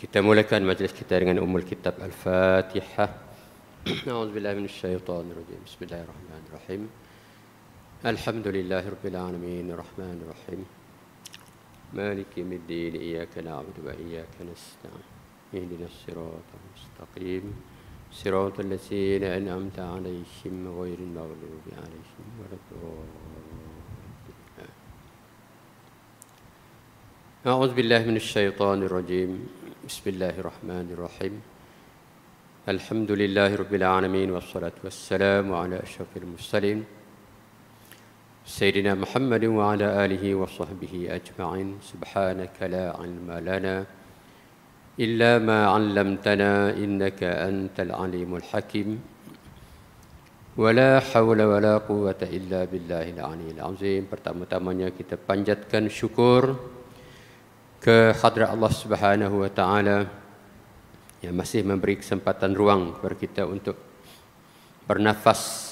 Kita mulakan majlis kita dengan Ummul Kitab Al-Fatihah. A'udzubillahi minasyaitonirrajim. Bismillahirrahmanirrahim. Alhamdulillahirabbil alamin, arrahmanir rahim. مالك يوم الدين إياك نعبد وإياك نستعين اهدنا الصراط المستقيم صراط الذين أنعمت عليهم غير المغلوب عليهم ولا الضالين أعوذ بالله من الشيطان الرجيم بسم الله الرحمن الرحيم الحمد لله رب العالمين والصلاة والسلام على أشرف المرسلين سيدنا محمد وعلى آله وصحبه أجمعين سبحانك لا علم لنا إلا ما علمتنا إنك أنت العليم الحكيم ولا حول ولا قوة إلا بالله العلي العظيم pertama-tamanya kita panjatkan syukur ke hadrat Allah Subhanahu Wa Taala yang masih memberi kesempatan ruang kepada kita untuk bernafas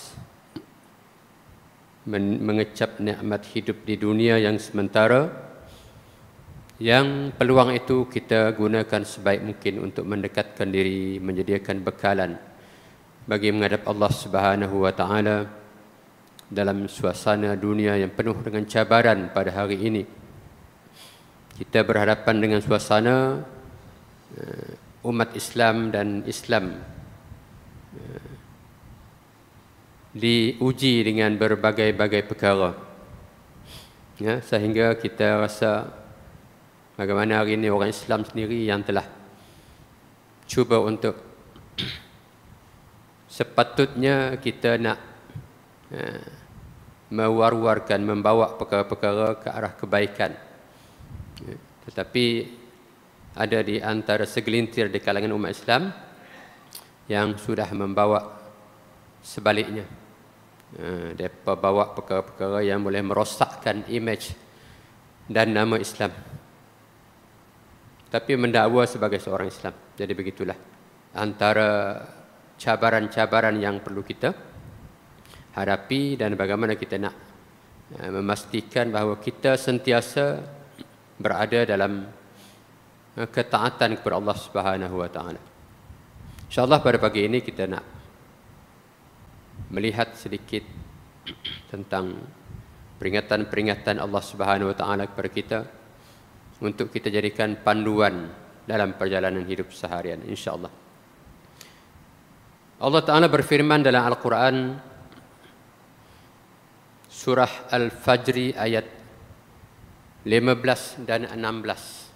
mengecap nikmat hidup di dunia yang sementara yang peluang itu kita gunakan sebaik mungkin untuk mendekatkan diri menyediakan bekalan bagi menghadap Allah Subhanahu Wa Taala dalam suasana dunia yang penuh dengan cabaran pada hari ini kita berhadapan dengan suasana eh, umat Islam dan Islam eh, diuji dengan berbagai-bagai perkara ya, sehingga kita rasa bagaimana hari ini orang Islam sendiri yang telah cuba untuk sepatutnya kita nak ya, mewar-warkan, membawa perkara-perkara ke arah kebaikan tetapi ada di antara segelintir di kalangan umat Islam yang sudah membawa sebaliknya. Ha, mereka bawa perkara-perkara yang boleh merosakkan imej dan nama Islam. Tapi mendakwa sebagai seorang Islam. Jadi begitulah antara cabaran-cabaran yang perlu kita hadapi dan bagaimana kita nak ha, memastikan bahawa kita sentiasa berada dalam eh, ketaatan kepada Allah Subhanahu wa taala. Insyaallah pada pagi ini kita nak melihat sedikit tentang peringatan-peringatan Allah Subhanahu wa taala kepada kita untuk kita jadikan panduan dalam perjalanan hidup seharian insyaallah. Allah Taala berfirman dalam Al-Quran surah Al-Fajr ayat 15 dan 16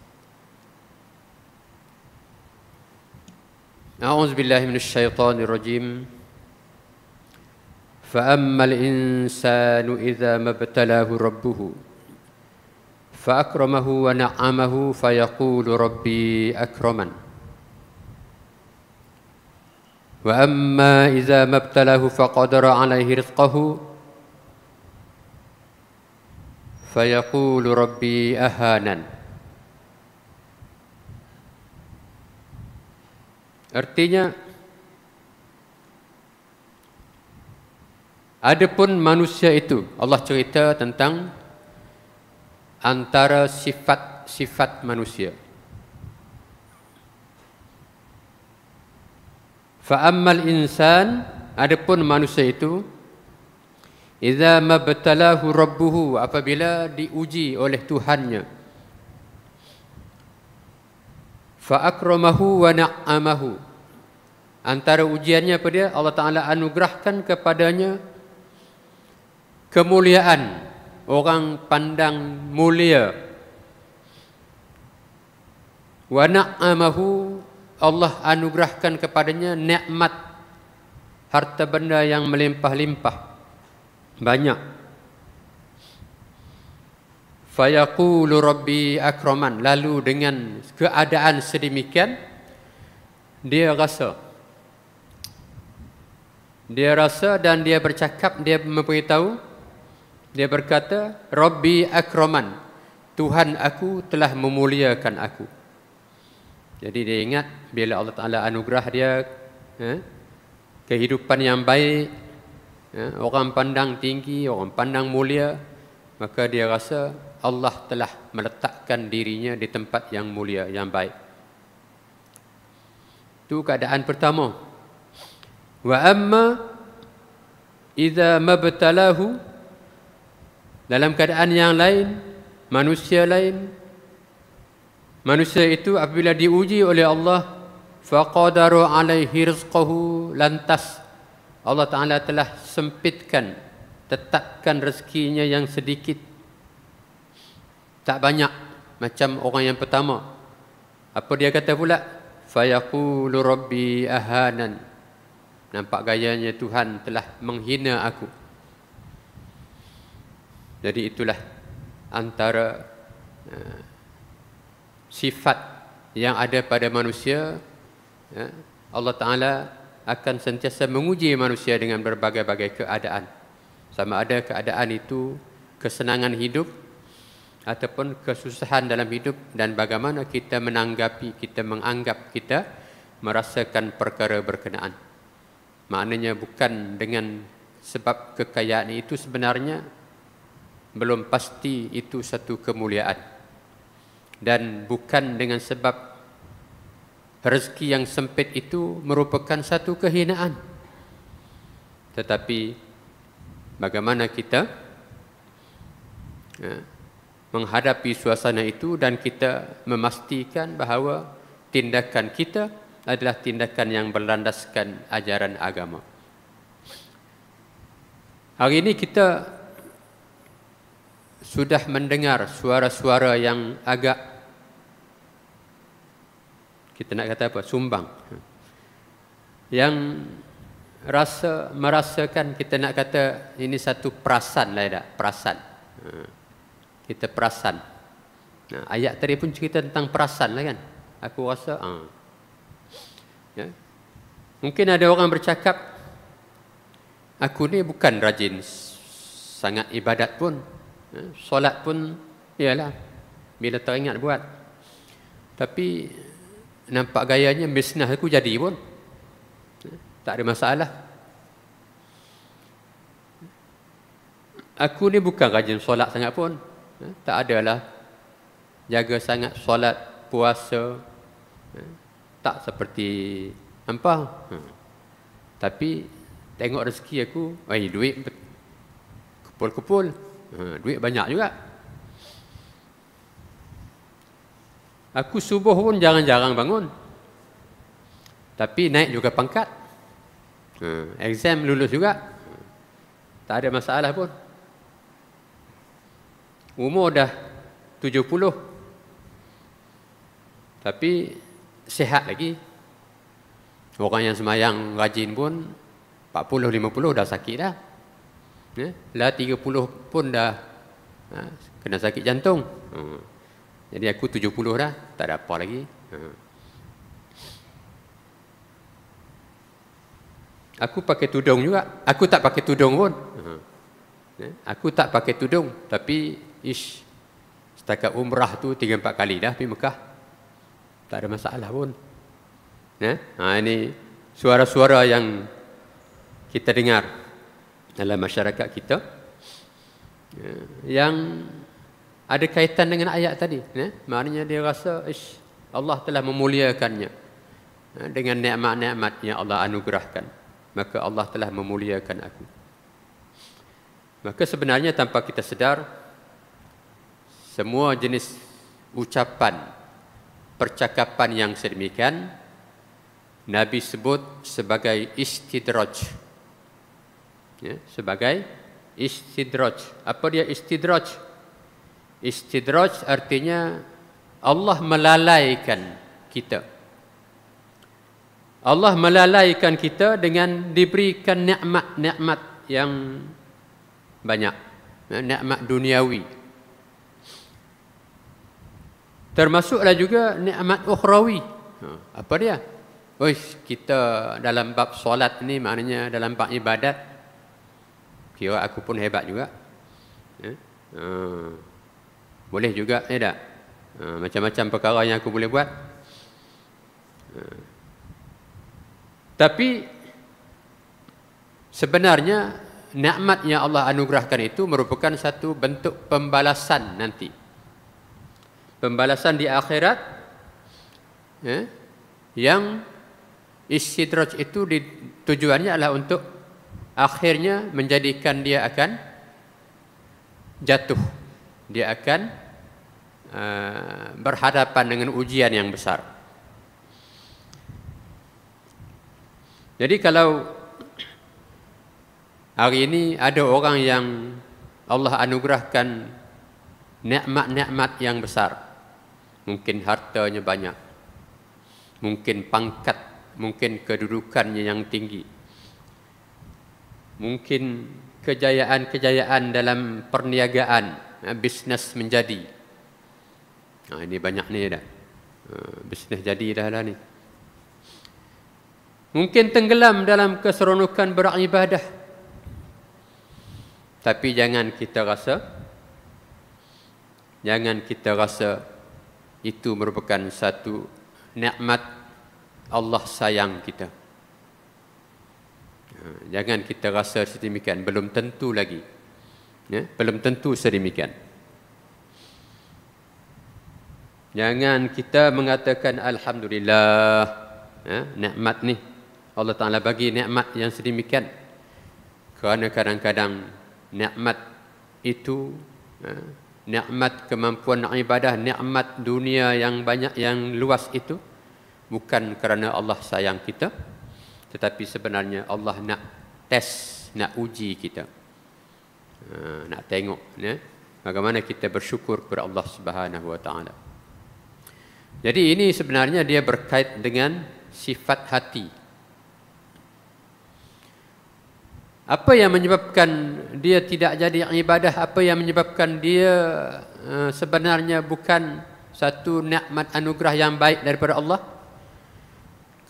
A'udzu billahi minasyaitonir rajim Fa ammal insanu idza mabtalahu rabbuhu fa akramahu wa na'amahu fa yaqulu rabbi akraman وأما إذا ما ابتلاه فقدر عليه رزقه فيقول ربي Ahanan. Artinya Adapun manusia itu Allah cerita tentang Antara sifat-sifat manusia Fa'amal insan Adapun manusia itu Iza mabtalahu rabbuhu apabila diuji oleh Tuhannya. Fa akramahu wa na'amahu. Antara ujiannya apa dia? Allah Ta'ala anugerahkan kepadanya kemuliaan. Orang pandang mulia. Wa na'amahu Allah anugerahkan kepadanya nikmat harta benda yang melimpah-limpah banyak fayaqulu rabbi akraman lalu dengan keadaan sedemikian dia rasa dia rasa dan dia bercakap dia memberitahu dia berkata rabbi akraman Tuhan aku telah memuliakan aku jadi dia ingat bila Allah Taala anugerah dia eh, kehidupan yang baik Ya, orang pandang tinggi, orang pandang mulia, maka dia rasa Allah telah meletakkan dirinya di tempat yang mulia, yang baik. Itu keadaan pertama. Wa amma idza mabtalahu dalam keadaan yang lain, manusia lain manusia itu apabila diuji oleh Allah faqadaru alaihi rizqahu lantas Allah Ta'ala telah sempitkan Tetapkan rezekinya yang sedikit Tak banyak Macam orang yang pertama Apa dia kata pula Fayaqulu Rabbi ahanan Nampak gayanya Tuhan telah menghina aku Jadi itulah Antara uh, Sifat yang ada pada manusia ya, Allah Ta'ala akan sentiasa menguji manusia dengan berbagai-bagai keadaan. Sama ada keadaan itu kesenangan hidup ataupun kesusahan dalam hidup dan bagaimana kita menanggapi, kita menganggap kita merasakan perkara berkenaan. Maknanya bukan dengan sebab kekayaan itu sebenarnya belum pasti itu satu kemuliaan. Dan bukan dengan sebab rezeki yang sempit itu merupakan satu kehinaan. Tetapi bagaimana kita ya, menghadapi suasana itu dan kita memastikan bahawa tindakan kita adalah tindakan yang berlandaskan ajaran agama. Hari ini kita sudah mendengar suara-suara yang agak kita nak kata apa sumbang yang rasa merasakan kita nak kata ini satu perasan lah tak perasan ha. kita perasan ha. ayat tadi pun cerita tentang perasan lah kan aku rasa ha. ya. mungkin ada orang bercakap aku ni bukan rajin sangat ibadat pun ha. solat pun ialah bila teringat buat tapi nampak gayanya bisnes aku jadi pun. Tak ada masalah. Aku ni bukan rajin solat sangat pun. Tak adalah jaga sangat solat, puasa. Tak seperti nampak. Tapi tengok rezeki aku, eh duit kumpul-kumpul. Ha, duit banyak juga. Aku subuh pun jarang-jarang bangun. Tapi naik juga pangkat. Uh, exam lulus juga. Tak ada masalah pun. Umur dah 70. Tapi sehat lagi. Orang yang semayang rajin pun 40-50 dah sakit dah. Eh? Lah 30 pun dah ha, kena sakit jantung. Hmm. Jadi aku 70 dah, tak ada apa lagi. Ha. Aku pakai tudung juga. Aku tak pakai tudung pun. Ha. Ya, aku tak pakai tudung. Tapi, ish, setakat umrah tu 3-4 kali dah pergi Mekah. Tak ada masalah pun. Ya, ha, ini suara-suara yang kita dengar dalam masyarakat kita. Ya, yang ada kaitan dengan ayat tadi. Ya? Maknanya dia rasa ish, Allah telah memuliakannya eh, dengan nikmat-nikmat yang Allah anugerahkan. Maka Allah telah memuliakan aku. Maka sebenarnya tanpa kita sedar, semua jenis ucapan, percakapan yang sedemikian, Nabi sebut sebagai istidraj. Ya, sebagai istidraj. Apa dia istidraj? Istidraj artinya Allah melalaikan kita. Allah melalaikan kita dengan diberikan nikmat-nikmat yang banyak. Nikmat duniawi. Termasuklah juga nikmat ukhrawi. Ha, apa dia? Oish, kita dalam bab solat ni maknanya dalam bab ibadat kira aku pun hebat juga. Ya. Hmm. Boleh juga, ya tak? Ha, macam-macam perkara yang aku boleh buat. Ha. Tapi sebenarnya nikmat yang Allah anugerahkan itu merupakan satu bentuk pembalasan nanti. Pembalasan di akhirat ya, yang istidraj itu di, tujuannya adalah untuk akhirnya menjadikan dia akan jatuh. Dia akan Eh, berhadapan dengan ujian yang besar. Jadi kalau hari ini ada orang yang Allah anugerahkan nikmat-nikmat yang besar. Mungkin hartanya banyak. Mungkin pangkat, mungkin kedudukannya yang tinggi. Mungkin kejayaan-kejayaan dalam perniagaan, eh, bisnes menjadi. Ha, ini banyak ni dah. Ha, ah, bisnes jadi dah lah ni. Mungkin tenggelam dalam keseronokan beribadah. Tapi jangan kita rasa jangan kita rasa itu merupakan satu nikmat Allah sayang kita. Ah, jangan kita rasa sedemikian belum tentu lagi. Ya, belum tentu sedemikian. Jangan kita mengatakan Alhamdulillah ya, Nikmat ni Allah Ta'ala bagi nikmat yang sedemikian Kerana kadang-kadang Nikmat itu ya, Nikmat kemampuan ibadah Nikmat dunia yang banyak yang luas itu Bukan kerana Allah sayang kita Tetapi sebenarnya Allah nak test Nak uji kita ha, Nak tengok ya, Bagaimana kita bersyukur kepada Allah Subhanahu Wa Ta'ala jadi ini sebenarnya dia berkait dengan sifat hati. Apa yang menyebabkan dia tidak jadi ibadah? Apa yang menyebabkan dia eh, sebenarnya bukan satu nikmat anugerah yang baik daripada Allah?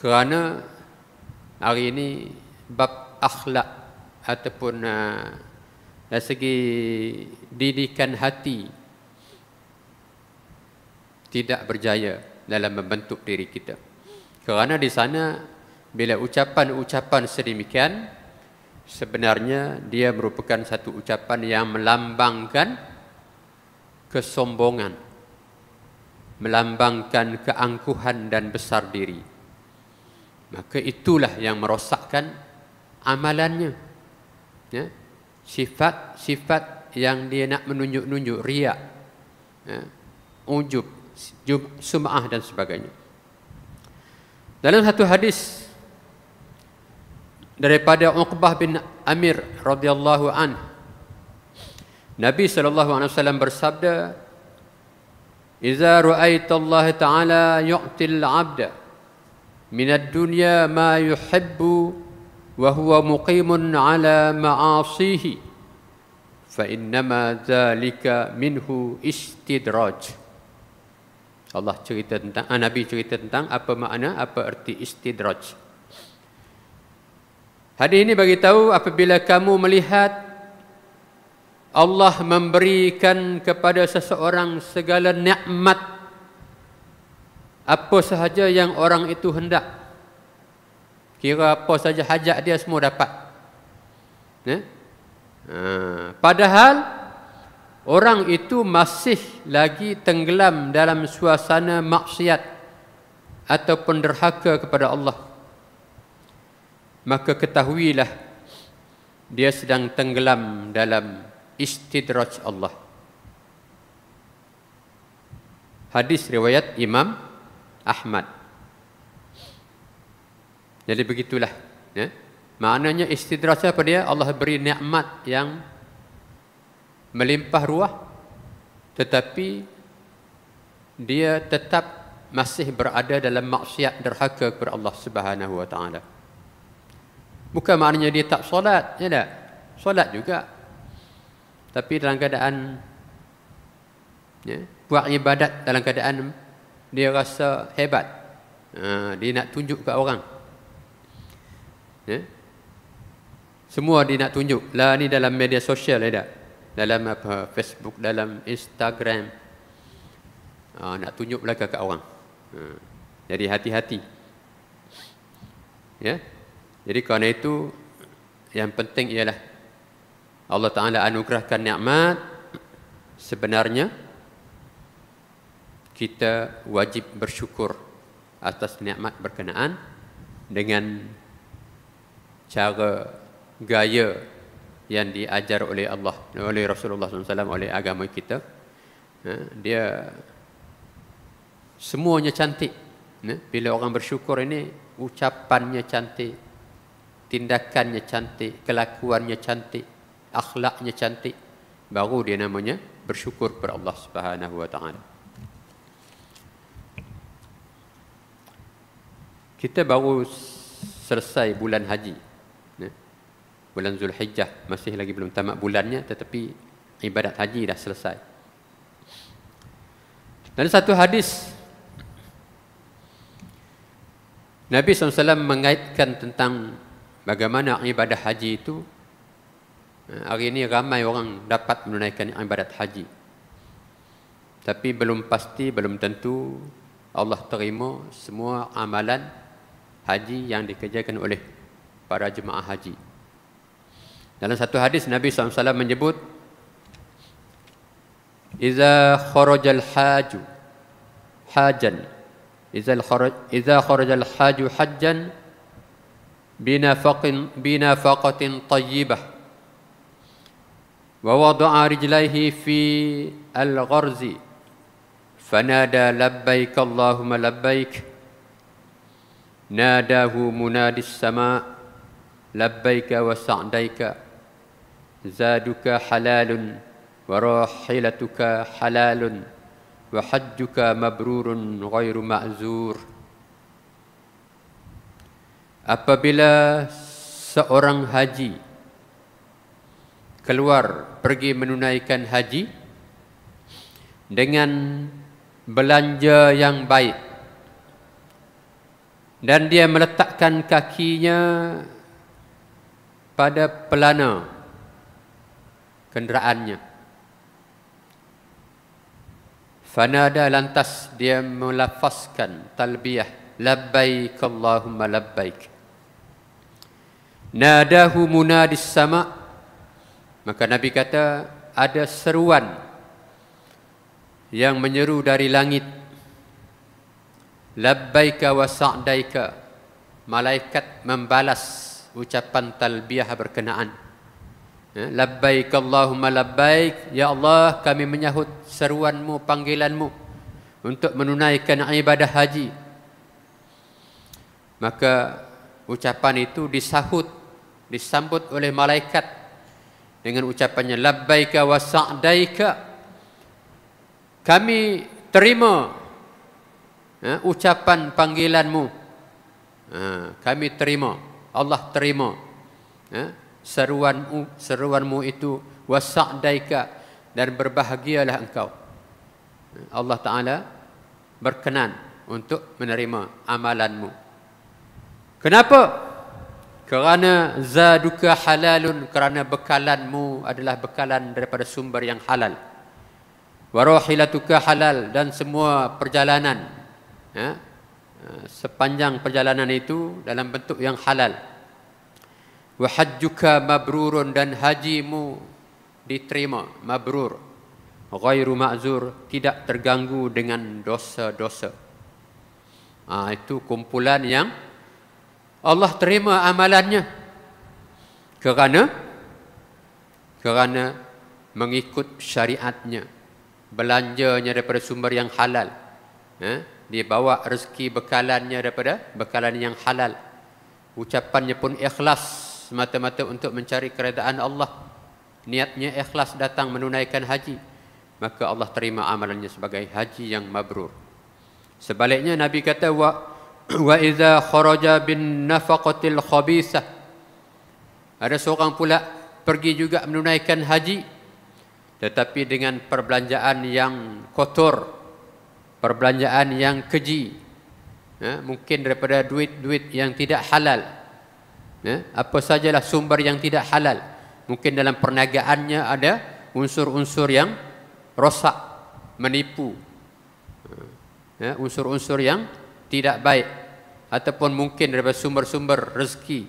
Kerana hari ini bab akhlak ataupun eh, dari segi didikan hati tidak berjaya dalam membentuk diri kita. Kerana di sana bila ucapan-ucapan sedemikian sebenarnya dia merupakan satu ucapan yang melambangkan kesombongan melambangkan keangkuhan dan besar diri. Maka itulah yang merosakkan amalannya. Ya. Sifat-sifat yang dia nak menunjuk-nunjuk riak. Ya. Ujub, sumah dan sebagainya. Dalam satu hadis daripada Uqbah bin Amir radhiyallahu an Nabi sallallahu alaihi wasallam bersabda "Idza ra'aita Allah ta'ala yu'til 'abda min ad-dunya ma yuhibbu wa huwa muqimun 'ala ma'asihi fa innama dhalika minhu istidraj" Allah cerita tentang ah, Nabi cerita tentang apa makna apa erti istidraj. Hadis ini bagi tahu apabila kamu melihat Allah memberikan kepada seseorang segala nikmat apa sahaja yang orang itu hendak kira apa sahaja hajat dia semua dapat ya? padahal Orang itu masih lagi tenggelam dalam suasana maksiat ataupun derhaka kepada Allah. Maka ketahuilah dia sedang tenggelam dalam istidraj Allah. Hadis riwayat Imam Ahmad. Jadi begitulah. Ya. Maknanya istidraj apa dia? Allah beri nikmat yang melimpah ruah tetapi dia tetap masih berada dalam maksiat derhaka kepada Allah Subhanahu wa taala. Bukan maknanya dia tak solat, ya tak? Solat juga. Tapi dalam keadaan ya, buat ibadat dalam keadaan dia rasa hebat. Ha, dia nak tunjuk ke orang. Ya? Semua dia nak tunjuk. Lah ni dalam media sosial, ya tak? dalam apa Facebook dalam Instagram uh, nak tunjuk belaka kat orang uh, jadi hati-hati ya jadi kerana itu yang penting ialah Allah Taala anugerahkan nikmat sebenarnya kita wajib bersyukur atas nikmat berkenaan dengan cara gaya yang diajar oleh Allah oleh Rasulullah SAW oleh agama kita ha, dia semuanya cantik ha, bila orang bersyukur ini ucapannya cantik tindakannya cantik kelakuannya cantik akhlaknya cantik baru dia namanya bersyukur kepada Allah Subhanahu wa taala kita baru selesai bulan haji bulan Zulhijjah masih lagi belum tamat bulannya tetapi ibadat haji dah selesai. Dan satu hadis Nabi SAW mengaitkan tentang bagaimana ibadat haji itu eh, hari ini ramai orang dapat menunaikan ibadat haji tapi belum pasti belum tentu Allah terima semua amalan haji yang dikerjakan oleh para jemaah haji. Dalam satu hadis Nabi SAW menyebut Iza kharajal haju hajan Iza kharajal khuraj, haju hajan binafaqin binafaqatin tayyibah wa wada'a rijlaihi fi al-gharzi fanada labbaik allahumma labbaik nadahu munadis sama labbaik wa sa'daika زادك حلال وراحلتك حلال وحجك مبرور غير معذور apabila seorang haji keluar pergi menunaikan haji dengan belanja yang baik dan dia meletakkan kakinya pada pelana kenderaannya. Fanada lantas dia melafazkan talbiyah labbaik Allahumma labbaik. Nadahu munadis sama maka Nabi kata ada seruan yang menyeru dari langit labbaika wa sa'daika malaikat membalas ucapan talbiyah berkenaan Ya? Labbaik Allahumma labbaik Ya Allah kami menyahut seruanmu, panggilanmu Untuk menunaikan ibadah haji Maka ucapan itu disahut Disambut oleh malaikat Dengan ucapannya Labbaika wa sa'daika Kami terima ya, Ucapan panggilanmu ha, Kami terima Allah terima ya, seruanmu seruanmu itu wasa'daika dan berbahagialah engkau. Allah Taala berkenan untuk menerima amalanmu. Kenapa? Kerana zaduka halalun kerana bekalanmu adalah bekalan daripada sumber yang halal. Warohilatuka halal dan semua perjalanan ya, sepanjang perjalanan itu dalam bentuk yang halal wa hajjuka mabrurun dan hajimu diterima mabrur ghairu ma'zur tidak terganggu dengan dosa-dosa ha, itu kumpulan yang Allah terima amalannya kerana kerana mengikut syariatnya belanjanya daripada sumber yang halal ha? dia bawa rezeki bekalannya daripada bekalan yang halal ucapannya pun ikhlas semata-mata untuk mencari keredaan Allah niatnya ikhlas datang menunaikan haji maka Allah terima amalannya sebagai haji yang mabrur sebaliknya nabi kata wa wa idza kharaja bin nafaqatil khabisa ada seorang pula pergi juga menunaikan haji tetapi dengan perbelanjaan yang kotor perbelanjaan yang keji ya, mungkin daripada duit-duit yang tidak halal ya, apa sajalah sumber yang tidak halal mungkin dalam perniagaannya ada unsur-unsur yang rosak menipu ya, unsur-unsur yang tidak baik ataupun mungkin daripada sumber-sumber rezeki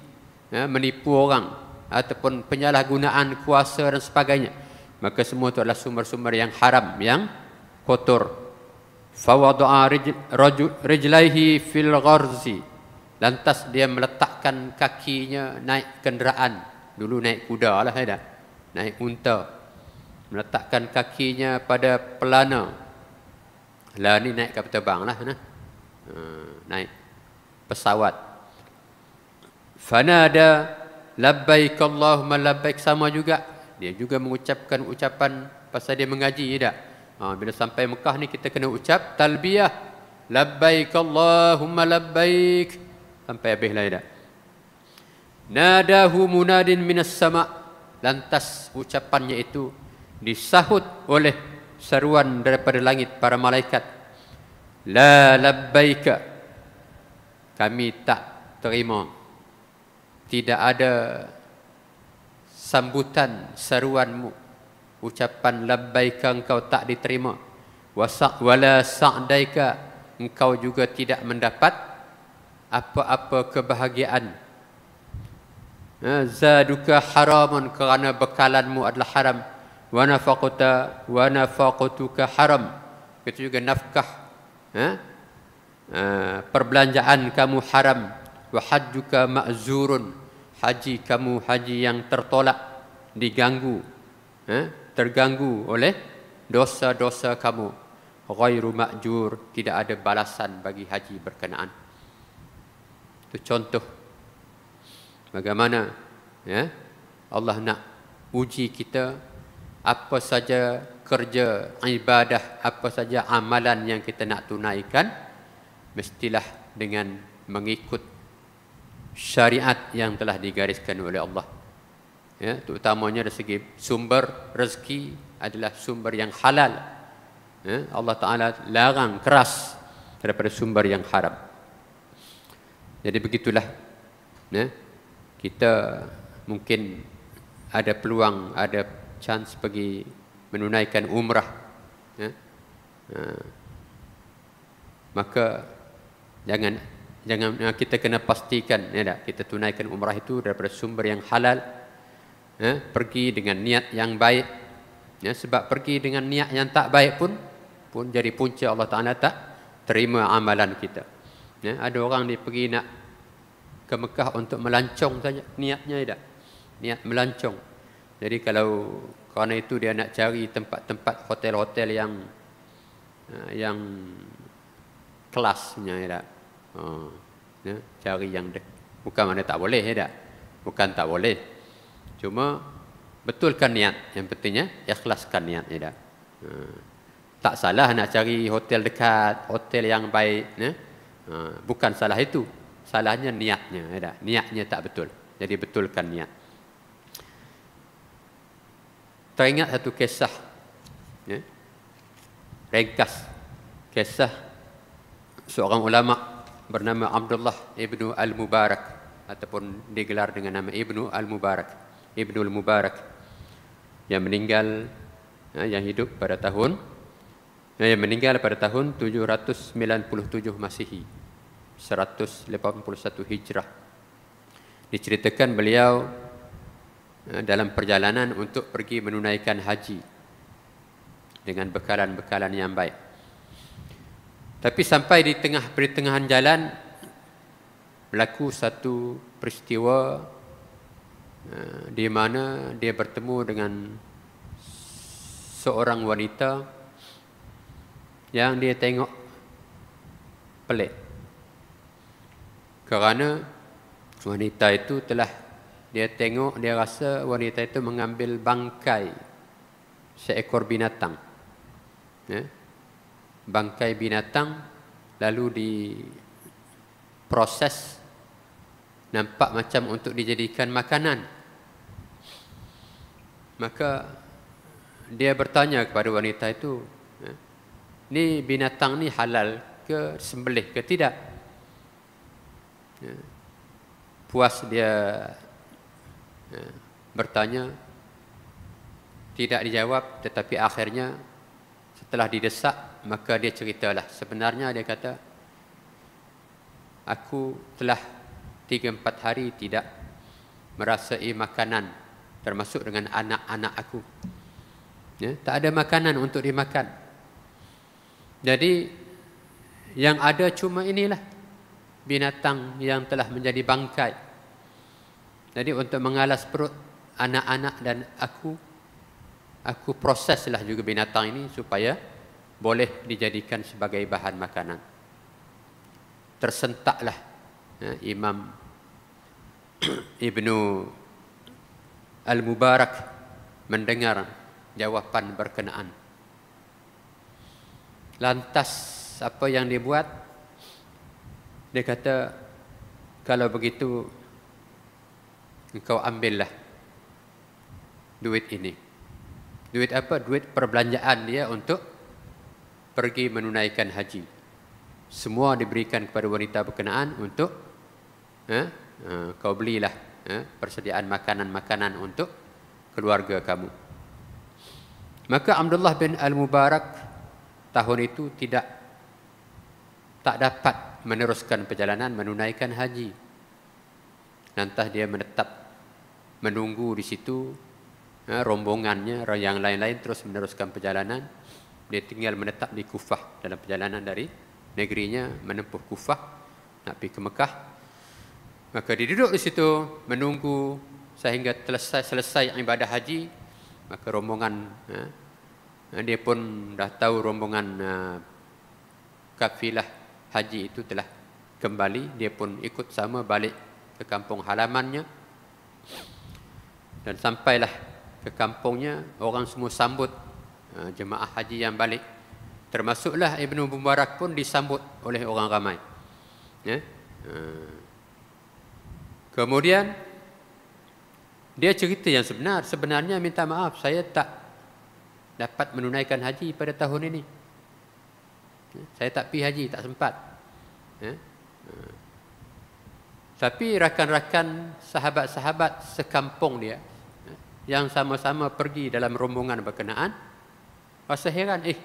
ya, menipu orang ataupun penyalahgunaan kuasa dan sebagainya maka semua itu adalah sumber-sumber yang haram yang kotor fawada rajulaihi fil gharzi Lantas dia meletakkan kakinya naik kenderaan. Dulu naik kuda lah. Ya, naik unta. Meletakkan kakinya pada pelana. Lah ni naik kapal terbang lah. Nah. Ha, naik pesawat. Fanada labbaik Allah malabbaik sama juga. Dia juga mengucapkan ucapan pasal dia mengaji. Ya, tak? Ha, bila sampai Mekah ni kita kena ucap talbiyah. Labbaik Allahumma labbaik sampai habis lain dah. Nadahu munadin minas sama lantas ucapannya itu disahut oleh seruan daripada langit para malaikat. La labbaika. Kami tak terima. Tidak ada sambutan seruanmu. Ucapan labbaika engkau tak diterima. Wasa wala sa'daika engkau juga tidak mendapat apa-apa kebahagiaan. Ha, zaduka haramun kerana bekalanmu adalah haram. Wa nafakuta wa nafakutuka haram. Itu juga nafkah. Ha? Ha, perbelanjaan kamu haram. Wa hajjuka ma'zurun. Haji kamu haji yang tertolak. Diganggu. Terganggu oleh dosa-dosa kamu. Ghairu ma'jur. Tidak ada balasan bagi haji berkenaan. Itu contoh bagaimana ya Allah nak uji kita apa saja kerja ibadah apa saja amalan yang kita nak tunaikan mestilah dengan mengikut syariat yang telah digariskan oleh Allah ya terutamanya dari segi sumber rezeki adalah sumber yang halal ya Allah taala larang keras daripada sumber yang haram jadi begitulah. Ya. Kita mungkin ada peluang, ada chance pergi menunaikan umrah. Ya. Ha. Maka jangan jangan ah, kita kena pastikan ya tak? kita tunaikan umrah itu daripada sumber yang halal. Ya. pergi dengan niat yang baik. Ya, sebab pergi dengan niat yang tak baik pun pun jadi punca Allah Taala tak terima amalan kita. Ya, ada orang ni pergi nak ke Mekah untuk melancong saja niatnya tidak. Niat melancong. Jadi kalau kerana itu dia nak cari tempat-tempat hotel-hotel yang eh, yang kelasnya tidak. Oh, ya, cari yang dek. Bukan mana tak boleh tidak. Bukan tak boleh. Cuma betulkan niat. Yang pentingnya ikhlaskan niat tidak. Ha. Tak salah nak cari hotel dekat, hotel yang baik. Ya. Ha, bukan salah itu. Salahnya niatnya. Ada. Ya niatnya tak betul. Jadi betulkan niat. Teringat satu kisah. Ya. Ringkas. Kisah seorang ulama bernama Abdullah Ibn Al-Mubarak. Ataupun digelar dengan nama Ibn Al-Mubarak. Ibn Al-Mubarak. Yang meninggal, ya, yang hidup pada tahun 1400 yang meninggal pada tahun 797 Masihi 181 Hijrah diceritakan beliau eh, dalam perjalanan untuk pergi menunaikan haji dengan bekalan-bekalan yang baik tapi sampai di tengah peritengahan jalan berlaku satu peristiwa eh, di mana dia bertemu dengan seorang wanita yang yang dia tengok pelik kerana wanita itu telah dia tengok dia rasa wanita itu mengambil bangkai seekor binatang ya bangkai binatang lalu di proses nampak macam untuk dijadikan makanan maka dia bertanya kepada wanita itu ni binatang ni halal ke sembelih ke tidak. Ya. Puas dia ya, bertanya, tidak dijawab tetapi akhirnya setelah didesak maka dia ceritalah. Sebenarnya dia kata, aku telah tiga empat hari tidak merasai makanan termasuk dengan anak-anak aku. Ya, tak ada makanan untuk dimakan. Jadi yang ada cuma inilah binatang yang telah menjadi bangkai. Jadi untuk mengalas perut anak-anak dan aku, aku proseslah juga binatang ini supaya boleh dijadikan sebagai bahan makanan. Tersentaklah ya, Imam Ibnu Al-Mubarak mendengar jawapan berkenaan Lantas apa yang dia buat? Dia kata kalau begitu engkau ambillah duit ini. Duit apa? Duit perbelanjaan dia untuk pergi menunaikan haji. Semua diberikan kepada wanita berkenaan untuk eh, kau belilah eh, persediaan makanan-makanan untuk keluarga kamu. Maka Abdullah bin Al-Mubarak tahun itu tidak tak dapat meneruskan perjalanan menunaikan haji. Nantah dia menetap menunggu di situ ha, rombongannya yang lain-lain terus meneruskan perjalanan. Dia tinggal menetap di Kufah dalam perjalanan dari negerinya menempuh Kufah nak pergi ke Mekah. Maka dia duduk di situ menunggu sehingga selesai selesai ibadah haji. Maka rombongan eh, dia pun dah tahu rombongan ah, kafilah haji itu telah kembali dia pun ikut sama balik ke kampung halamannya dan sampailah ke kampungnya orang semua sambut ah, jemaah haji yang balik termasuklah Ibnu Mubarak pun disambut oleh orang ramai ya ah. kemudian dia cerita yang sebenar sebenarnya minta maaf saya tak dapat menunaikan haji pada tahun ini. Ha, saya tak pergi haji, tak sempat. Ha? Ha. Tapi rakan-rakan sahabat-sahabat sekampung dia yang sama-sama pergi dalam rombongan berkenaan, rasa heran, eh,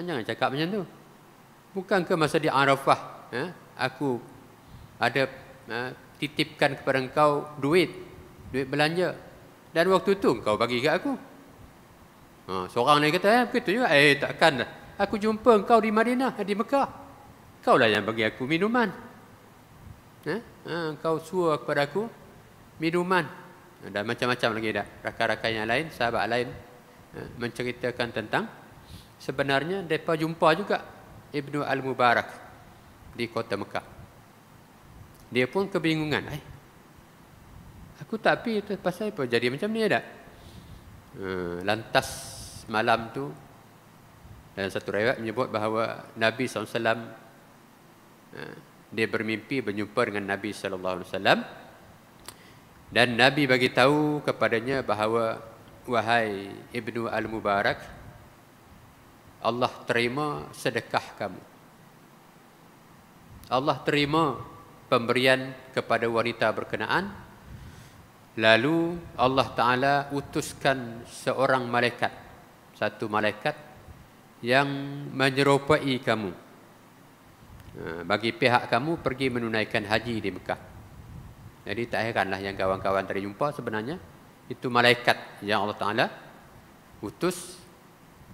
jangan cakap macam tu. ke masa di Arafah, aku ada titipkan kepada engkau duit, duit belanja. Dan waktu itu engkau bagi ke aku. Ha, seorang lain kata, eh, begitu juga. Eh, takkan. Lah. Aku jumpa kau di Madinah, di Mekah. Kau lah yang bagi aku minuman. Eh? Ha, kau suruh kepada aku minuman. Ha, dan macam-macam lagi dah. Rakan-rakan yang lain, sahabat lain. Eh, menceritakan tentang. Sebenarnya, mereka jumpa juga. Ibnu Al-Mubarak. Di kota Mekah. Dia pun kebingungan. Eh? Aku tak pergi. Pasal apa? Jadi macam ni ada. Ha, lantas semalam tu dalam satu riwayat menyebut bahawa Nabi SAW ha, dia bermimpi berjumpa dengan Nabi SAW dan Nabi bagi tahu kepadanya bahawa wahai ibnu al Mubarak Allah terima sedekah kamu Allah terima pemberian kepada wanita berkenaan lalu Allah Taala utuskan seorang malaikat satu malaikat yang menyerupai kamu. Ha, bagi pihak kamu pergi menunaikan haji di Mekah. Jadi tak heranlah yang kawan-kawan tadi jumpa sebenarnya. Itu malaikat yang Allah Ta'ala utus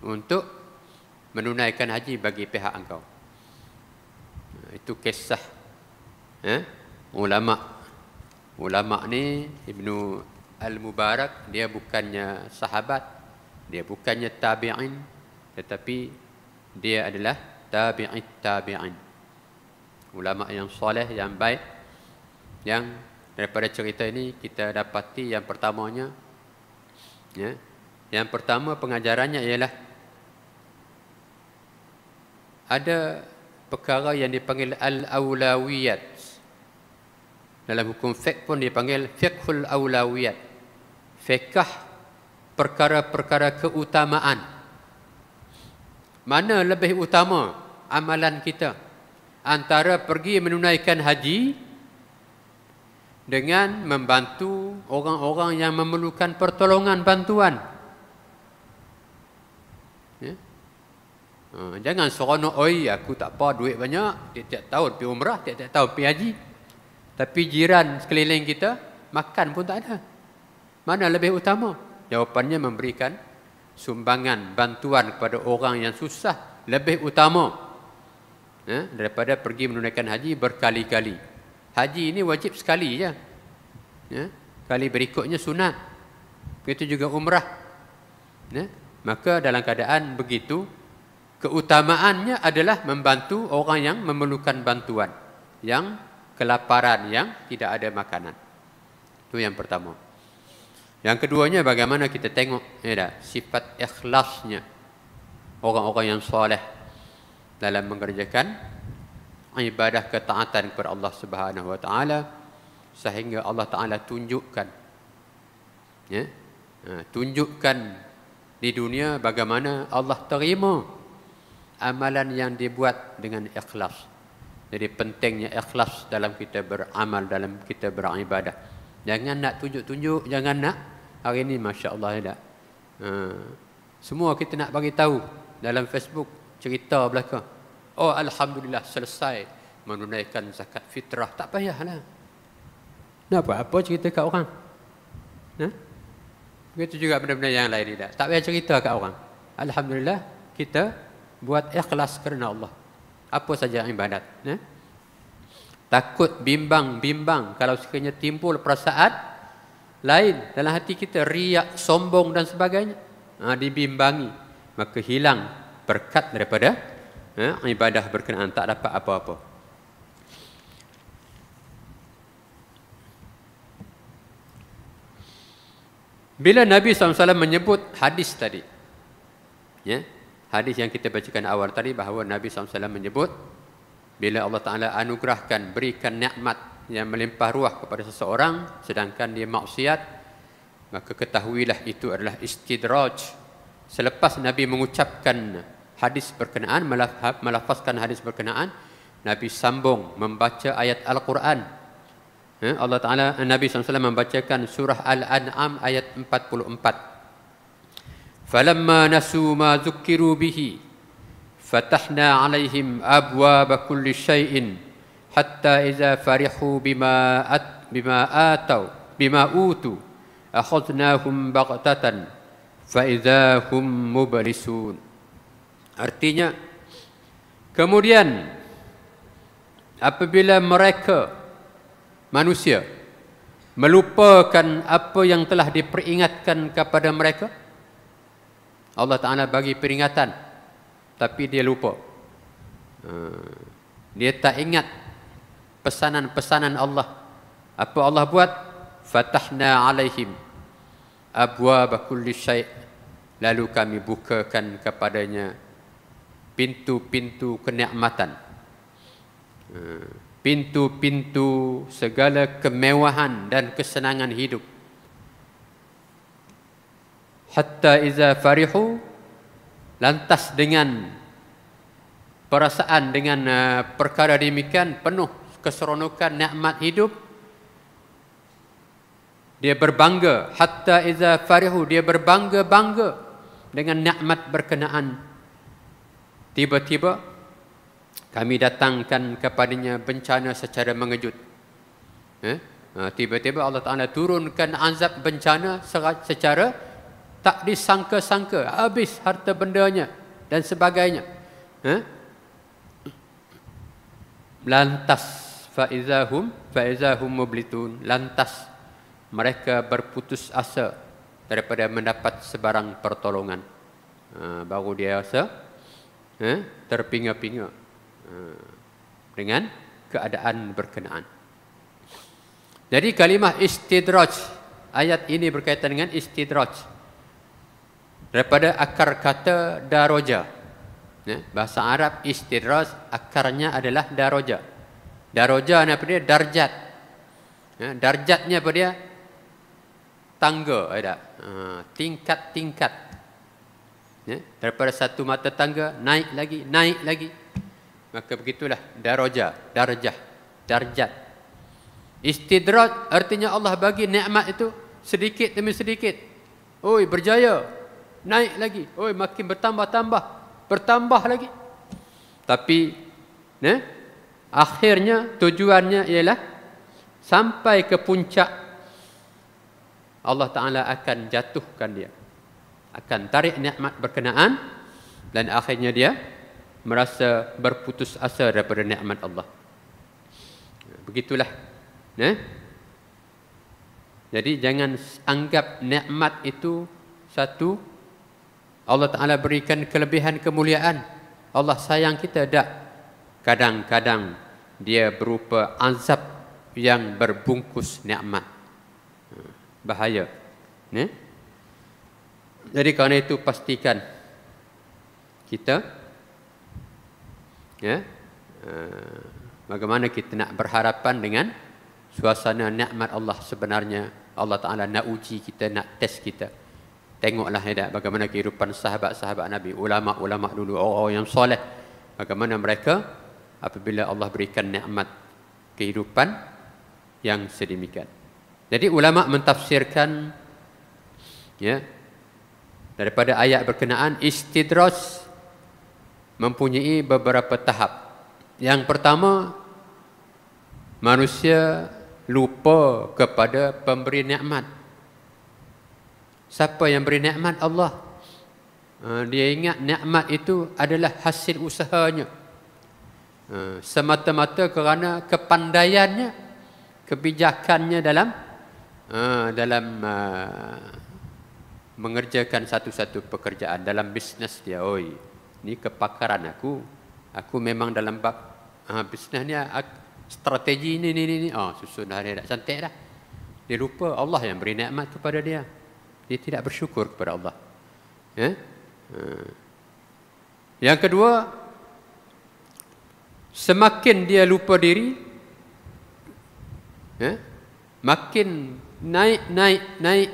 untuk menunaikan haji bagi pihak engkau. Ha, itu kisah eh? ulama. Ulama ni Ibnu Al-Mubarak dia bukannya sahabat dia bukannya tabi'in tetapi dia adalah tabi'it tabi'in. Ulama yang soleh yang baik yang daripada cerita ini kita dapati yang pertamanya ya. Yang pertama pengajarannya ialah ada perkara yang dipanggil al awlawiyat Dalam hukum fiqh pun dipanggil fiqhul awlawiyat Fiqh perkara-perkara keutamaan. Mana lebih utama amalan kita? Antara pergi menunaikan haji dengan membantu orang-orang yang memerlukan pertolongan bantuan. Ya? Ha, jangan seronok, oi aku tak apa duit banyak, tiap-tiap tahun pergi umrah, tiap-tiap tahun pergi haji. Tapi jiran sekeliling kita, makan pun tak ada. Mana lebih utama? Mana lebih utama? jawapannya memberikan sumbangan bantuan kepada orang yang susah lebih utama ya, daripada pergi menunaikan haji berkali-kali. Haji ini wajib sekali saja. Ha, ya, kali berikutnya sunat. Begitu juga umrah. Ya, maka dalam keadaan begitu, keutamaannya adalah membantu orang yang memerlukan bantuan. Yang kelaparan, yang tidak ada makanan. Itu yang pertama. Yang pertama. Yang keduanya bagaimana kita tengok ya dah, sifat ikhlasnya orang-orang yang soleh dalam mengerjakan ibadah ketaatan kepada Allah Subhanahu Wa Taala sehingga Allah Taala tunjukkan ya ha, tunjukkan di dunia bagaimana Allah terima amalan yang dibuat dengan ikhlas. Jadi pentingnya ikhlas dalam kita beramal dalam kita beribadah. Jangan nak tunjuk-tunjuk, jangan nak hari ini masya Allah tidak. Ya, ha. Semua kita nak bagi tahu dalam Facebook cerita belakang. Oh alhamdulillah selesai menunaikan zakat fitrah tak payahlah. Kenapa? Apa cerita kat orang? Ha? Begitu juga benda-benda yang lain tidak. Tak payah cerita kat orang. Alhamdulillah kita buat ikhlas kerana Allah. Apa saja ibadat. nah. Ya? takut bimbang-bimbang kalau sekiranya timbul perasaan lain dalam hati kita riak sombong dan sebagainya ha, dibimbangi maka hilang berkat daripada ha, ibadah berkenaan tak dapat apa-apa Bila Nabi SAW menyebut hadis tadi ya, Hadis yang kita bacakan awal tadi Bahawa Nabi SAW menyebut bila Allah Taala anugerahkan berikan nikmat yang melimpah ruah kepada seseorang sedangkan dia maksiat maka ketahuilah itu adalah istidraj selepas nabi mengucapkan hadis berkenaan melafazkan hadis berkenaan nabi sambung membaca ayat al-Quran ha, Allah Taala Nabi SAW membacakan surah Al-An'am ayat 44 Falamma nasu ma zukkiru bihi فتحنا عليهم أبواب كل شيء حتى إذا فرحوا بما أت بما آتوا بما أوتوا أخذناهم بقتة فإذا هم مبلسون Artinya, kemudian apabila mereka manusia melupakan apa yang telah diperingatkan kepada mereka, Allah Ta'ala bagi peringatan, tapi dia lupa. Ha. Dia tak ingat pesanan-pesanan Allah. Apa Allah buat? Fatahna alaihim abwaaba kulli syai' lalu kami bukakan kepadanya pintu-pintu kenikmatan. Ha. Pintu-pintu segala kemewahan dan kesenangan hidup. Hatta iza farihu lantas dengan perasaan dengan uh, perkara demikian penuh keseronokan nikmat hidup dia berbangga hatta iza farihu dia berbangga-bangga dengan nikmat berkenaan tiba-tiba kami datangkan kepadanya bencana secara mengejut eh? Ha, tiba-tiba Allah Taala turunkan azab bencana secara tak disangka-sangka habis harta bendanya dan sebagainya ha? lantas faizahum faizahum mublitun lantas mereka berputus asa daripada mendapat sebarang pertolongan ha, baru dia rasa ha, terpinga-pinga dengan keadaan berkenaan jadi kalimah istidraj ayat ini berkaitan dengan istidraj daripada akar kata daroja. Ya, bahasa Arab istidraj akarnya adalah daroja. Daroja ni apa dia? Darjat. Ya, darjatnya apa dia? Tangga, ada. Ha, tingkat-tingkat. Ya, daripada satu mata tangga naik lagi, naik lagi. Maka begitulah daroja, darjah, darjat. Istidraj artinya Allah bagi nikmat itu sedikit demi sedikit. Oi, berjaya naik lagi. Oi, makin bertambah-tambah, bertambah lagi. Tapi ne? Akhirnya tujuannya ialah sampai ke puncak Allah Taala akan jatuhkan dia. Akan tarik nikmat berkenaan dan akhirnya dia merasa berputus asa daripada nikmat Allah. Begitulah. Ne? Jadi jangan anggap nikmat itu satu Allah Ta'ala berikan kelebihan kemuliaan. Allah sayang kita tak? Kadang-kadang dia berupa azab yang berbungkus nikmat. Ha, bahaya. Ne? Jadi kerana itu pastikan kita ya, uh, bagaimana kita nak berharapan dengan suasana nikmat Allah sebenarnya Allah Ta'ala nak uji kita, nak test kita. Tengoklah ya, bagaimana kehidupan sahabat-sahabat Nabi, ulama-ulama dulu, orang oh yang soleh. Bagaimana mereka apabila Allah berikan nikmat kehidupan yang sedemikian. Jadi ulama mentafsirkan ya daripada ayat berkenaan istidros mempunyai beberapa tahap. Yang pertama manusia lupa kepada pemberi nikmat. Siapa yang beri nikmat Allah ha, Dia ingat nikmat itu adalah hasil usahanya ha, Semata-mata kerana kepandaiannya Kebijakannya dalam ha, Dalam Mengerjakan satu-satu pekerjaan Dalam bisnes dia Oi, Ini kepakaran aku Aku memang dalam bab bisnes ni Strategi ni ni ni, Oh, Susun hari dah cantik dah dia lupa Allah yang beri nikmat kepada dia. Dia tidak bersyukur kepada Allah. Ya? Eh? Yang kedua, semakin dia lupa diri, ya? makin naik, naik, naik,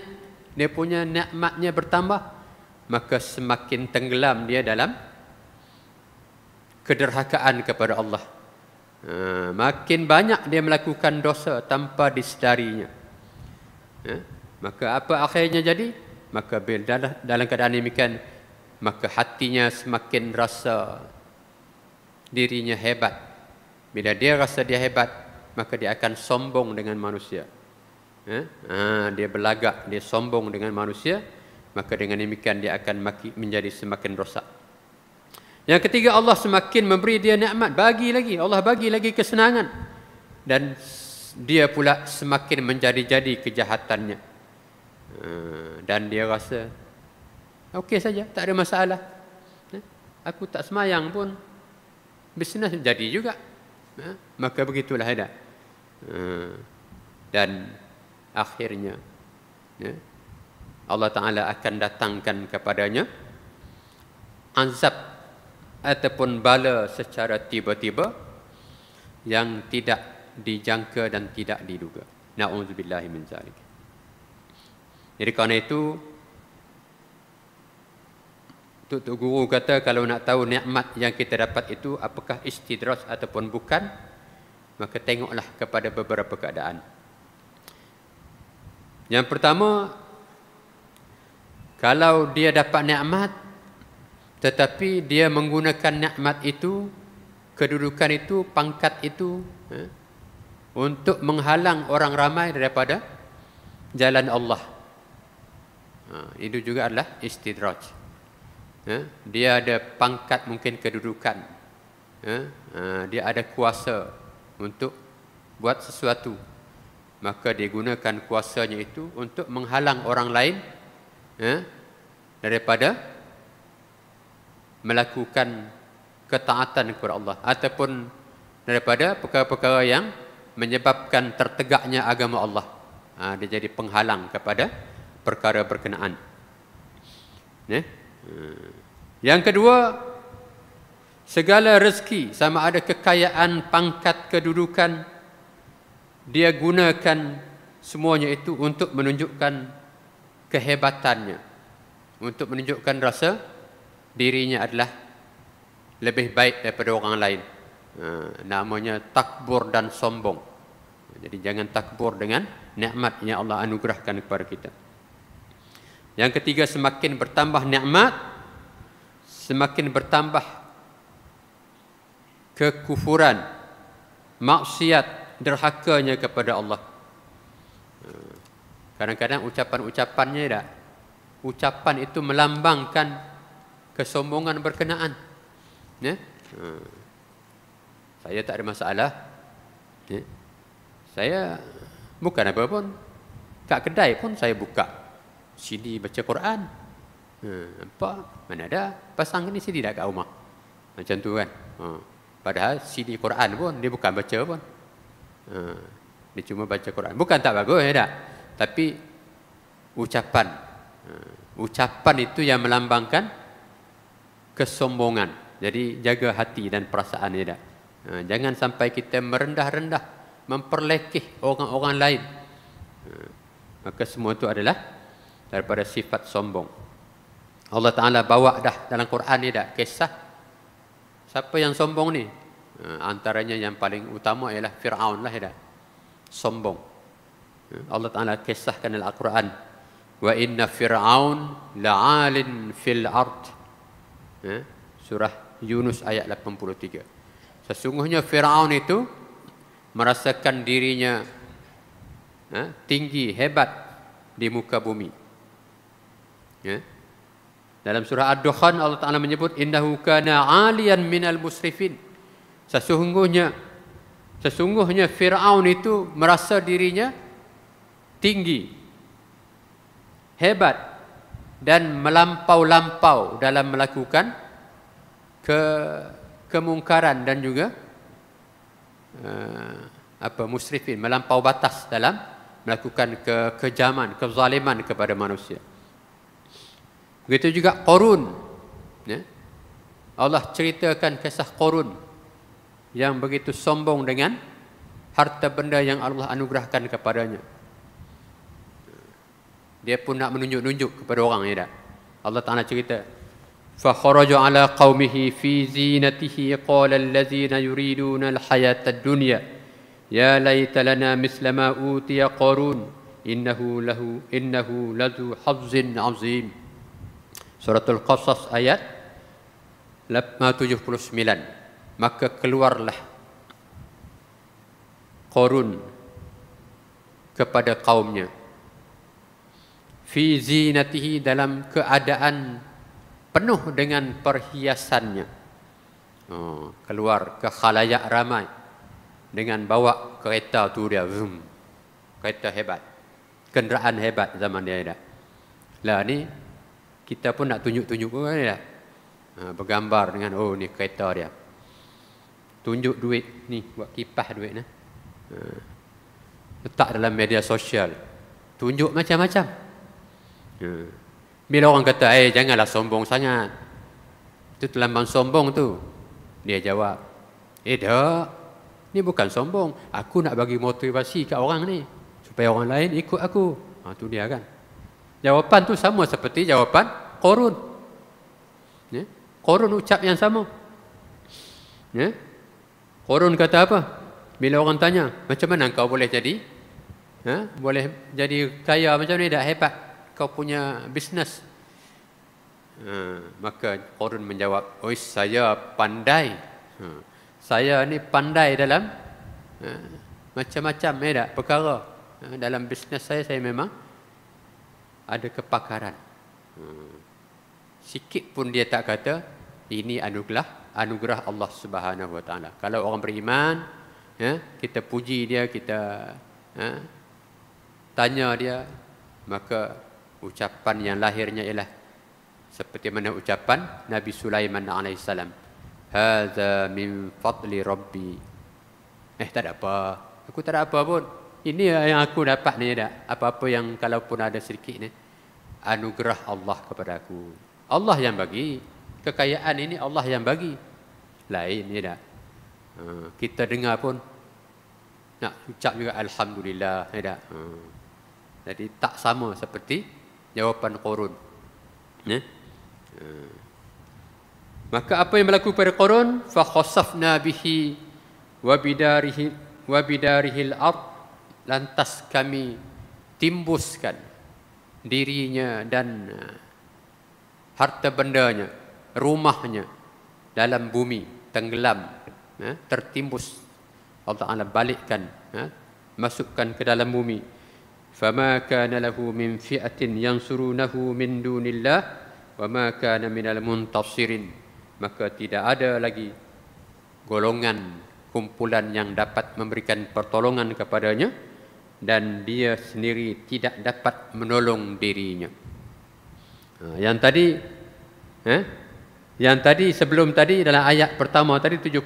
dia punya nikmatnya bertambah, maka semakin tenggelam dia dalam kederhakaan kepada Allah. Ha, makin banyak dia melakukan dosa tanpa disedarinya. Ya? Maka apa akhirnya jadi? Maka bila dalam keadaan demikian, maka hatinya semakin rasa dirinya hebat. Bila dia rasa dia hebat, maka dia akan sombong dengan manusia. Ha? Ha, dia berlagak, dia sombong dengan manusia. Maka dengan demikian dia akan menjadi semakin rosak. Yang ketiga Allah semakin memberi dia nikmat bagi lagi Allah bagi lagi kesenangan dan dia pula semakin menjadi-jadi kejahatannya. Eh, dan dia rasa okey saja tak ada masalah eh, aku tak semayang pun bisnes jadi juga eh, maka begitulah ada dan akhirnya Allah Ta'ala akan datangkan kepadanya azab ataupun bala secara tiba-tiba yang tidak dijangka dan tidak diduga. Na'udzubillahi min zalik. Jadi kerana itu Tuk Tuk Guru kata kalau nak tahu nikmat yang kita dapat itu apakah istidros ataupun bukan maka tengoklah kepada beberapa keadaan. Yang pertama kalau dia dapat nikmat tetapi dia menggunakan nikmat itu kedudukan itu pangkat itu ha, untuk menghalang orang ramai daripada jalan Allah. Ha, itu juga adalah istidraj. Ya, dia ada pangkat mungkin kedudukan. Ya, ha, dia ada kuasa untuk buat sesuatu. Maka dia gunakan kuasanya itu untuk menghalang orang lain ya, daripada melakukan ketaatan kepada Allah ataupun daripada perkara-perkara yang menyebabkan tertegaknya agama Allah. Ha, dia jadi penghalang kepada perkara berkenaan. Ya. Yang kedua, segala rezeki sama ada kekayaan, pangkat, kedudukan, dia gunakan semuanya itu untuk menunjukkan kehebatannya. Untuk menunjukkan rasa dirinya adalah lebih baik daripada orang lain. Eh, namanya takbur dan sombong. Jadi jangan takbur dengan nikmat yang Allah anugerahkan kepada kita. Yang ketiga semakin bertambah nikmat semakin bertambah kekufuran maksiat derhakanya kepada Allah. Hmm. Kadang-kadang ucapan-ucapannya tak ucapan itu melambangkan kesombongan berkenaan. Ya? Hmm. Saya tak ada masalah. Ya? Saya bukan apa pun. tak kedai pun saya buka sini baca Quran. Hmm, ha, apa? Mana ada? Pasang ni sini dah kat rumah. Macam tu kan. Hmm. Padahal sini Quran pun dia bukan baca pun. Hmm. Dia cuma baca Quran. Bukan tak bagus ya tak? Tapi ucapan. Hmm. Ucapan itu yang melambangkan kesombongan. Jadi jaga hati dan perasaan ya tak? Hmm. Jangan sampai kita merendah-rendah memperlekeh orang-orang lain. Hmm. Maka semua itu adalah daripada sifat sombong. Allah Ta'ala bawa dah dalam Quran ni dah kisah. Siapa yang sombong ni? Ha, antaranya yang paling utama ialah Fir'aun lah. Dah. Sombong. Ha, Allah Ta'ala kisahkan dalam Al-Quran. Wa inna Fir'aun la'alin fil ard. Ha, surah Yunus ayat 83. Sesungguhnya Fir'aun itu merasakan dirinya tinggi, hebat di muka bumi. Ya. Dalam surah Ad-Dukhan Allah Taala menyebut innahu kana 'aliyan minal musrifin. Sesungguhnya sesungguhnya Firaun itu merasa dirinya tinggi hebat dan melampau-lampau dalam melakukan ke kemungkaran dan juga uh, apa musrifin melampau batas dalam melakukan ke kejaman kezaliman kepada manusia. Begitu juga Qurun. Ya. Allah ceritakan kisah Qurun yang begitu sombong dengan harta benda yang Allah anugerahkan kepadanya. Dia pun nak menunjuk-nunjuk kepada orang ya tak? Allah Taala cerita fa kharaja ala qaumihi fi zinatihi qala allazina yuriduna alhayata ad-dunya ya laita lana mithla ma utiya qarun innahu lahu innahu lazu hazzin azim Suratul Qasas ayat 79. Maka keluarlah Qurun kepada kaumnya. Fi zinatihi dalam keadaan penuh dengan perhiasannya. Oh, keluar ke khalayak ramai dengan bawa kereta tu dia zoom. Kereta hebat. Kenderaan hebat zaman dia ada. Lah ni kita pun nak tunjuk-tunjuk pun kan tak? Ha, bergambar dengan oh ni kereta dia. Tunjuk duit ni buat kipas duit ni. Ha, letak dalam media sosial. Tunjuk macam-macam. Ha. Bila orang kata, eh janganlah sombong sangat. Itu terlambang sombong tu. Dia jawab, eh dah. Ni bukan sombong. Aku nak bagi motivasi kat orang ni. Supaya orang lain ikut aku. Ha, tu dia kan. Jawapan tu sama seperti jawapan korun. Ya? Korun ucap yang sama. Ya? Korun kata apa? Bila orang tanya, macam mana kau boleh jadi? Ha? Boleh jadi kaya macam ni, dah hebat. Kau punya bisnes. Ha, maka korun menjawab, Oi, saya pandai. Ha, saya ni pandai dalam ha, macam-macam eh, ha, eh, perkara. dalam bisnes saya, saya memang ada kepakaran. Hmm. Sikit pun dia tak kata ini anugerah anugerah Allah Subhanahu Wa Taala. Kalau orang beriman, ya, kita puji dia, kita ya, tanya dia, maka ucapan yang lahirnya ialah seperti mana ucapan Nabi Sulaiman alaihissalam. Hada min fadli Rabbi. Eh tak ada apa. Aku tak ada apa pun ini yang aku dapat ni tak? Apa-apa yang kalaupun ada sedikit ni. Anugerah Allah kepada aku. Allah yang bagi. Kekayaan ini Allah yang bagi. Lain ni tak? Ha, kita dengar pun. Nak ucap juga Alhamdulillah. Ni tak? Ha. Jadi tak sama seperti jawapan korun. Ya? Maka apa yang berlaku pada korun? Fakhosafna bihi wabidarihi wabidarihil ardu lantas kami timbuskan dirinya dan uh, harta bendanya, rumahnya dalam bumi tenggelam, uh, tertimbus. Allah Taala balikkan, uh, masukkan ke dalam bumi. فما كان min من yang ينصرونه min dunillah, الله وما كان من المنتصرين maka tidak ada lagi golongan kumpulan yang dapat memberikan pertolongan kepadanya dan dia sendiri tidak dapat menolong dirinya. Ha, yang tadi, eh? yang tadi sebelum tadi dalam ayat pertama tadi 79,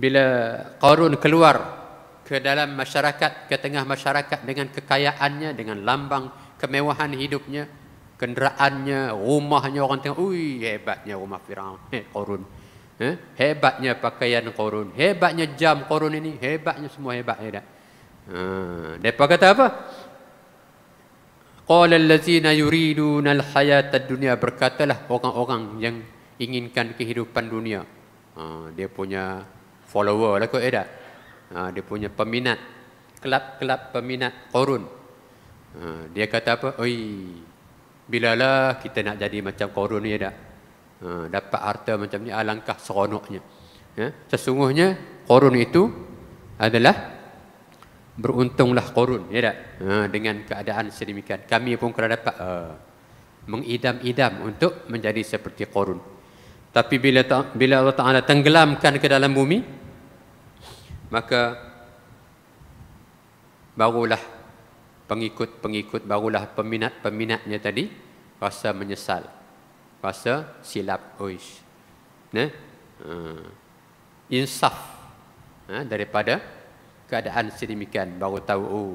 bila Qarun keluar ke dalam masyarakat, ke tengah masyarakat dengan kekayaannya, dengan lambang kemewahan hidupnya, kenderaannya, rumahnya orang tengok, ui hebatnya rumah Fir'aun, eh, Qarun. Eh? Hebatnya pakaian korun. Hebatnya jam korun ini. Hebatnya semua hebat. hebat. Hmm. kata apa? Qala allazina yuriduna alhayata dunia berkatalah orang-orang yang inginkan kehidupan dunia. Ha, dia punya follower lah kot eh tak? Ha, dia punya peminat. Kelab-kelab peminat korun. Ha, dia kata apa? Oi, bilalah kita nak jadi macam korun ni eh tak? Ha, dapat harta macam ni alangkah ah, seronoknya. Ya, sesungguhnya korun itu adalah beruntunglah korun. Ya Ha, dengan keadaan sedemikian. Kami pun kalau dapat ha, mengidam-idam untuk menjadi seperti korun. Tapi bila, bila Allah Ta'ala tenggelamkan ke dalam bumi, maka barulah pengikut-pengikut, barulah peminat-peminatnya tadi rasa menyesal rasa silap oish. Ne? Ah. insaf ha, daripada keadaan sedemikian baru tahu oh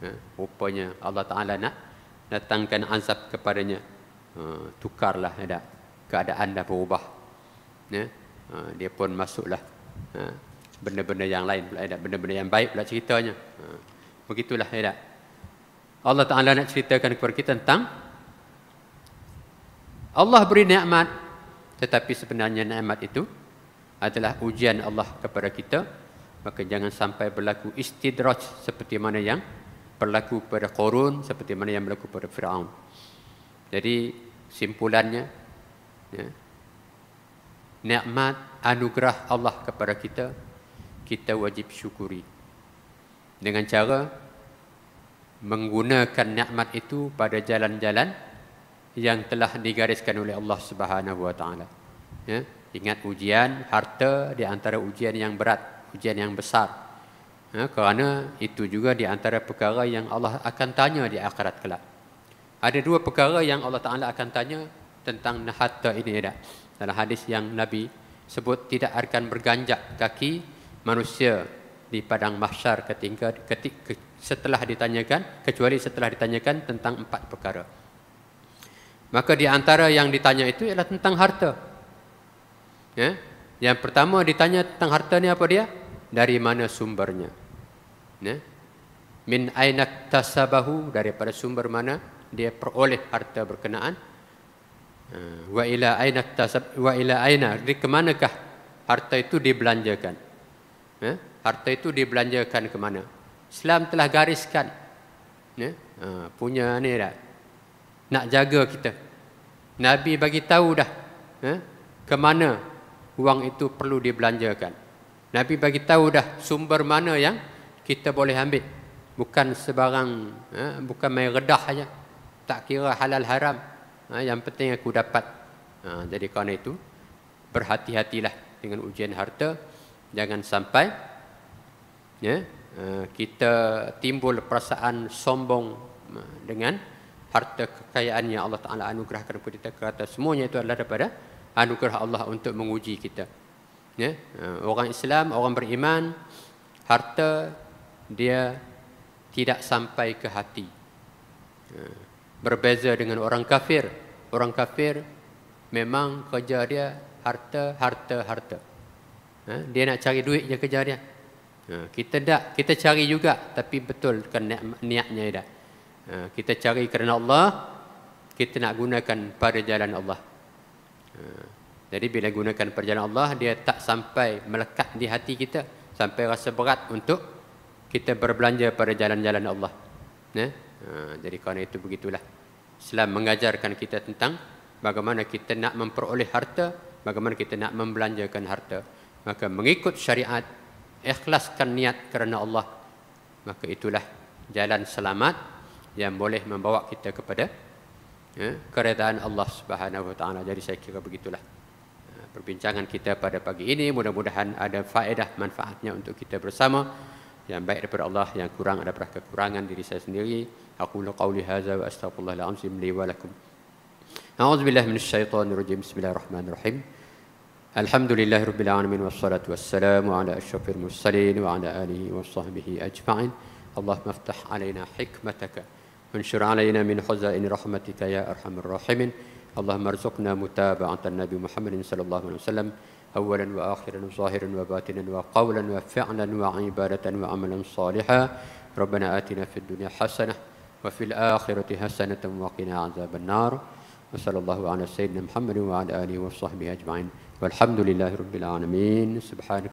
ha, rupanya Allah Taala nak datangkan azab kepadanya ha, tukarlah ada keadaan dah berubah ne, ha, dia pun masuklah benda-benda ha, yang lain pula benda-benda yang baik pula ceritanya ha, begitulah ya Allah Taala nak ceritakan kepada kita tentang Allah beri nikmat tetapi sebenarnya nikmat itu adalah ujian Allah kepada kita maka jangan sampai berlaku istidraj seperti mana yang berlaku pada Qurun seperti mana yang berlaku pada Firaun. Jadi simpulannya ya nikmat anugerah Allah kepada kita kita wajib syukuri dengan cara menggunakan nikmat itu pada jalan-jalan yang telah digariskan oleh Allah Subhanahu wa taala. Ya, ingat ujian harta di antara ujian yang berat, ujian yang besar. Ya, kerana itu juga di antara perkara yang Allah akan tanya di akhirat kelak. Ada dua perkara yang Allah Taala akan tanya tentang harta ini ada. Dalam hadis yang Nabi sebut tidak akan berganjak kaki manusia di padang mahsyar ketika ketika setelah ditanyakan kecuali setelah ditanyakan tentang empat perkara. Maka di antara yang ditanya itu ialah tentang harta. Ya? Yang pertama ditanya tentang harta ni apa dia? Dari mana sumbernya? Ya? Min ainak tasabahu daripada sumber mana dia peroleh harta berkenaan? Ha, wa ila ainak tasab wa ila aina? Di kemanakah harta itu dibelanjakan? Ya? Harta itu dibelanjakan ke mana? Islam telah gariskan. Ya? Ha, punya ni dah nak jaga kita. Nabi bagi tahu dah eh, ke mana wang itu perlu dibelanjakan. Nabi bagi tahu dah sumber mana yang kita boleh ambil. Bukan sebarang eh, bukan main redah aja. Tak kira halal haram. Eh, yang penting aku dapat. Eh, jadi kerana itu berhati-hatilah dengan ujian harta. Jangan sampai ya, kita timbul perasaan sombong dengan harta kekayaan yang Allah Ta'ala anugerahkan kepada kita ke atas. Semuanya itu adalah daripada anugerah Allah untuk menguji kita. Ya? Eh, orang Islam, orang beriman, harta dia tidak sampai ke hati. Eh, berbeza dengan orang kafir. Orang kafir memang kerja dia harta, harta, harta. Eh, dia nak cari duit je kerja dia. Kita tak, kita cari juga tapi betul ke kan niatnya dia. Ha, kita cari kerana Allah, kita nak gunakan pada jalan Allah. Ha, jadi bila gunakan pada jalan Allah, dia tak sampai melekat di hati kita. Sampai rasa berat untuk kita berbelanja pada jalan-jalan Allah. Ya? Ha, jadi kerana itu begitulah. Islam mengajarkan kita tentang bagaimana kita nak memperoleh harta, bagaimana kita nak membelanjakan harta. Maka mengikut syariat, ikhlaskan niat kerana Allah. Maka itulah jalan selamat yang boleh membawa kita kepada ya, keredaan Allah Subhanahu Wa Taala. Jadi saya kira begitulah ya, perbincangan kita pada pagi ini. Mudah-mudahan ada faedah manfaatnya untuk kita bersama. Yang baik daripada Allah, yang kurang ada perah kekurangan diri saya sendiri. Aku lu qawli haza wa astagfirullah la'amzim li wa lakum. A'udzubillah min syaitanirujim. Bismillahirrahmanirrahim. Alhamdulillah Rabbil Alamin Wassalatu wassalamu ala asyafir mursalin Wa ala alihi wa sahbihi ajma'in Allahumma aftah alayna hikmataka وانشر علينا من خزائن رحمتك يا أرحم الراحمين اللهم ارزقنا متابعة النبي محمد صلى الله عليه وسلم أولا وآخرا وظاهرا وباطنا وقولا وفعلا وعبادة وعملا صالحا ربنا آتنا في الدنيا حسنة وفي الآخرة حسنة وقنا عذاب النار وصلى الله على سيدنا محمد وعلى آله وصحبه أجمعين والحمد لله رب العالمين سبحانك